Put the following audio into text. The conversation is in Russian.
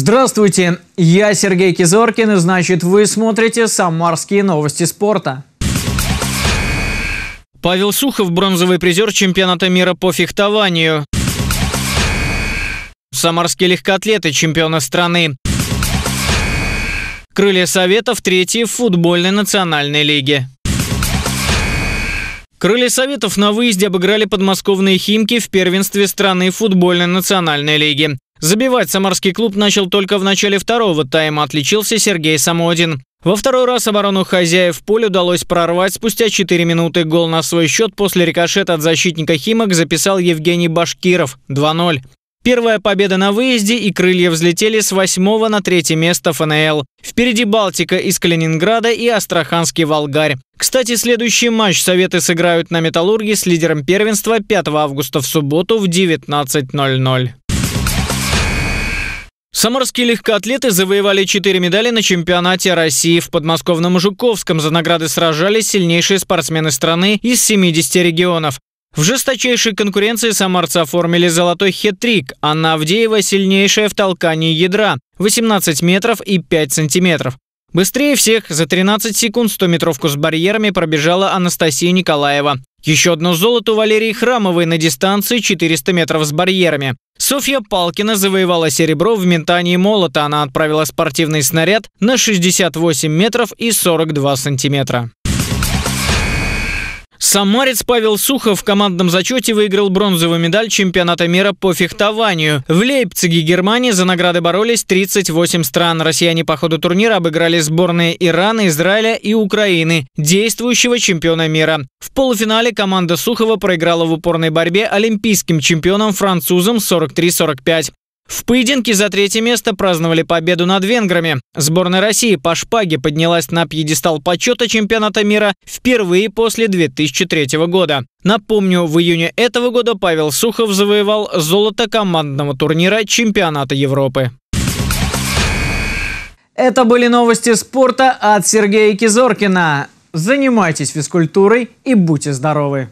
Здравствуйте, я Сергей Кизоркин, и значит вы смотрите «Самарские новости спорта». Павел Сухов – бронзовый призер чемпионата мира по фехтованию. Самарские легкоатлеты – чемпионы страны. Крылья Советов – третьи в футбольной национальной лиге. Крылья Советов на выезде обыграли подмосковные «Химки» в первенстве страны футбольной национальной лиги. Забивать самарский клуб начал только в начале второго тайма, отличился Сергей Самодин. Во второй раз оборону хозяев поле удалось прорвать спустя 4 минуты. Гол на свой счет после рикошета от защитника «Химок» записал Евгений Башкиров 2-0. Первая победа на выезде и крылья взлетели с 8 на третье место ФНЛ. Впереди Балтика из Калининграда и Астраханский Волгарь. Кстати, следующий матч Советы сыграют на Металлурге с лидером первенства 5 августа в субботу в 19.00. Самарские легкоатлеты завоевали 4 медали на чемпионате России в подмосковном Жуковском. За награды сражались сильнейшие спортсмены страны из 70 регионов. В жесточайшей конкуренции самарцы оформили золотой хет-трик. Анна Авдеева сильнейшая в толкании ядра – 18 метров и 5 сантиметров. Быстрее всех за 13 секунд 100-метровку с барьерами пробежала Анастасия Николаева. Еще одно золото у Валерии Храмовой на дистанции 400 метров с барьерами. Софья Палкина завоевала серебро в ментании молота. Она отправила спортивный снаряд на 68 метров и 42 сантиметра. Самарец Павел Сухов в командном зачете выиграл бронзовую медаль чемпионата мира по фехтованию. В Лейпциге, Германии за награды боролись 38 стран. Россияне по ходу турнира обыграли сборные Ирана, Израиля и Украины, действующего чемпиона мира. В полуфинале команда Сухова проиграла в упорной борьбе олимпийским чемпионом французам 43-45. В поединке за третье место праздновали победу над венграми. Сборная России по шпаге поднялась на пьедестал почета чемпионата мира впервые после 2003 года. Напомню, в июне этого года Павел Сухов завоевал золото командного турнира чемпионата Европы. Это были новости спорта от Сергея Кизоркина. Занимайтесь физкультурой и будьте здоровы!